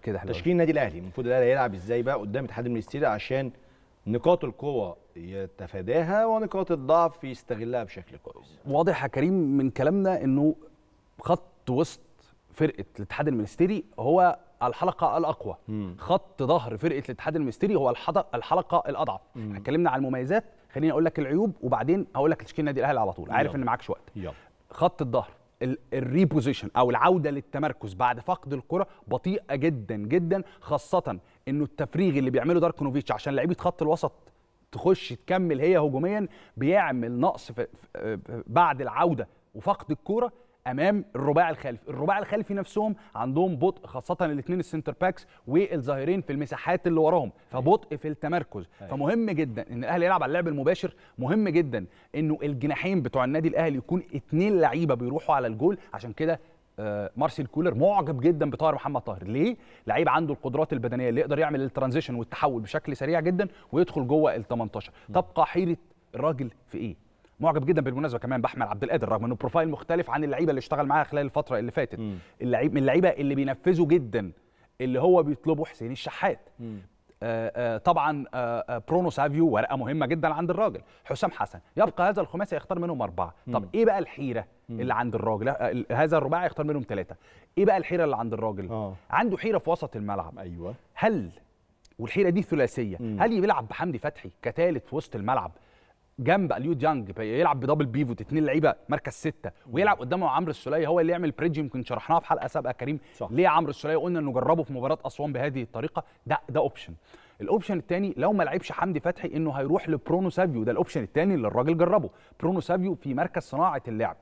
كده حلو تشكيل النادي الاهلي المفروض الاهلي يلعب ازاي بقى قدام اتحاد المنستيري عشان نقاط القوة يتفاداها ونقاط الضعف يستغلها بشكل كويس واضح يا كريم من كلامنا انه خط وسط فرقة الاتحاد المنستيري هو الحلقه الاقوى مم. خط ظهر فرقه الاتحاد المنستيري هو الحلقه الاضعف اتكلمنا عن المميزات خليني اقول لك العيوب وبعدين هقول لك تشكيل النادي الاهلي على طول عارف يلا. ان معاكش وقت يلا. خط الظهر الريبوزيشن او العوده للتمركز بعد فقد الكره بطيئه جدا جدا خاصه انه التفريغ اللي بيعمله داركنوفيتش عشان لعيبه خط الوسط تخش تكمل هي هجوميا بيعمل نقص بعد العوده وفقد الكوره امام الرباعي الخلفي الرباعي الخلفي نفسهم عندهم بطء خاصه الاثنين السنتر باكس والظاهرين في المساحات اللي وراهم فبطء في التمركز أيوة. فمهم جدا ان الاهلي يلعب على اللعب المباشر مهم جدا انه الجناحين بتوع النادي الاهلي يكون اثنين لعيبه بيروحوا على الجول عشان كده آه، مارسيل كولر معجب جدا بطاهر محمد طاهر ليه لعيب عنده القدرات البدنيه اللي يقدر يعمل الترانزيشن والتحول بشكل سريع جدا ويدخل جوه ال 18 تبقى حيره الراجل في ايه معجب جدا بالمناسبه كمان باحمد عبد القادر رغم انه بروفايل مختلف عن اللعيبه اللي اشتغل معاها خلال الفتره اللي فاتت اللعيب من اللعيبه اللي بينفذوا جدا اللي هو بيطلبه حسين الشحات آآ آآ آه، آه، طبعا آآ برونو سافيو ورقه مهمه جدا عند الراجل حسام حسن يبقى هذا الخماسي يختار منهم اربعه طب ايه بقى الحيره اللي عند الراجل هذا الرباعي يختار منهم ثلاثه ايه بقى الحيره اللي عند الراجل أوه. عنده حيره في وسط الملعب ايوه هل والحيره دي ثلاثيه هل يلعب بحمدي فتحي كثالث في وسط الملعب جنب اليو ديانج يلعب بدبل بيفوت اثنين لعيبه مركز سته ويلعب قدامه عمرو السوليه هو اللي يعمل بريدج يمكن شرحناها في حلقه سابقه كريم صح. ليه عمرو السوليه قلنا انه جربه في مباراه اسوان بهذه الطريقه ده ده اوبشن الاوبشن الثاني لو ما لعبش حمدي فتحي انه هيروح لبرونو سافيو ده الاوبشن الثاني اللي الراجل جربه برونو سافيو في مركز صناعه اللعب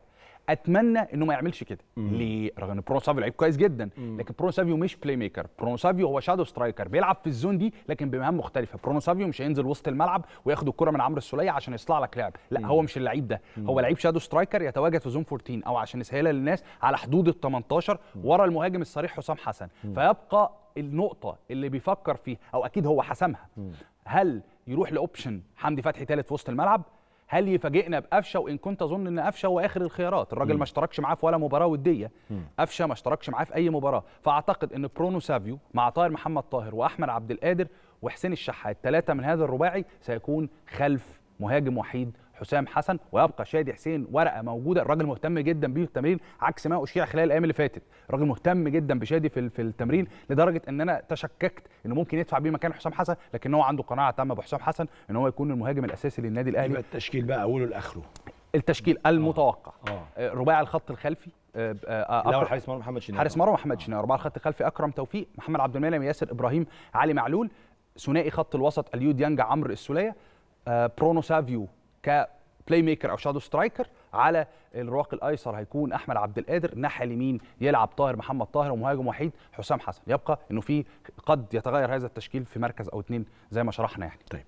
اتمنى انه ما يعملش كده ليه رغم ان برونو سافيو لعيب كويس جدا لكن برونو سافيو مش بلاي ميكر برونو سافيو هو شادو سترايكر بيلعب في الزون دي لكن بمهام مختلفه برونو سافيو مش هينزل وسط الملعب وياخد الكره من عمرو السوليه عشان يصنع لك لعب لا مم. هو مش اللعيب ده مم. هو لعيب شادو سترايكر يتواجد في زون 14 او عشان يسهلها للناس على حدود ال 18 ورا المهاجم الصريح حسام حسن مم. فيبقى النقطه اللي بيفكر فيها او اكيد هو حسمها مم. هل يروح لاوبشن حمدي فتحي ثالث في وسط الملعب هل يفاجئنا بقفشه وان كنت اظن ان قفشه هو اخر الخيارات الراجل ما اشتركش معاه في ولا مباراه وديه قفشه ما اشتركش معاه في اي مباراه فاعتقد ان برونو سافيو مع طاهر محمد طاهر واحمد عبد القادر وحسين الشحات ثلاثه من هذا الرباعي سيكون خلف مهاجم وحيد حسام حسن ويبقى شادي حسين ورقه موجوده الراجل مهتم جدا بيه في التمرين عكس ما اشيع خلال الايام اللي فاتت الراجل مهتم جدا بشادي في في التمرين لدرجه ان انا تشككت انه ممكن يدفع بيه مكان حسام حسن لكن هو عنده قناعه تامه بحسام حسن ان هو يكون المهاجم الاساسي للنادي الاهلي يبقى التشكيل بقى اوله لاخره التشكيل آه. المتوقع آه. آه. رباعي الخط الخلفي آه، آه، أكرم حارس مرمى محمد شناوي حارس مرمى محمد شناوي رباعي الخط الخلفي اكرم توفيق محمد عبد المنعم ياسر ابراهيم علي معلول ثنائي خط الوسط اليو ديانج عمرو السوليه برونو سافيو كبلاي ميكر او شادو سترايكر على الرواق الايسر هيكون احمد عبد القادر ناحيه اليمين يلعب طاهر محمد طاهر ومهاجم وحيد حسام حسن يبقى انه في قد يتغير هذا التشكيل في مركز او اثنين زي ما شرحنا يعني طيب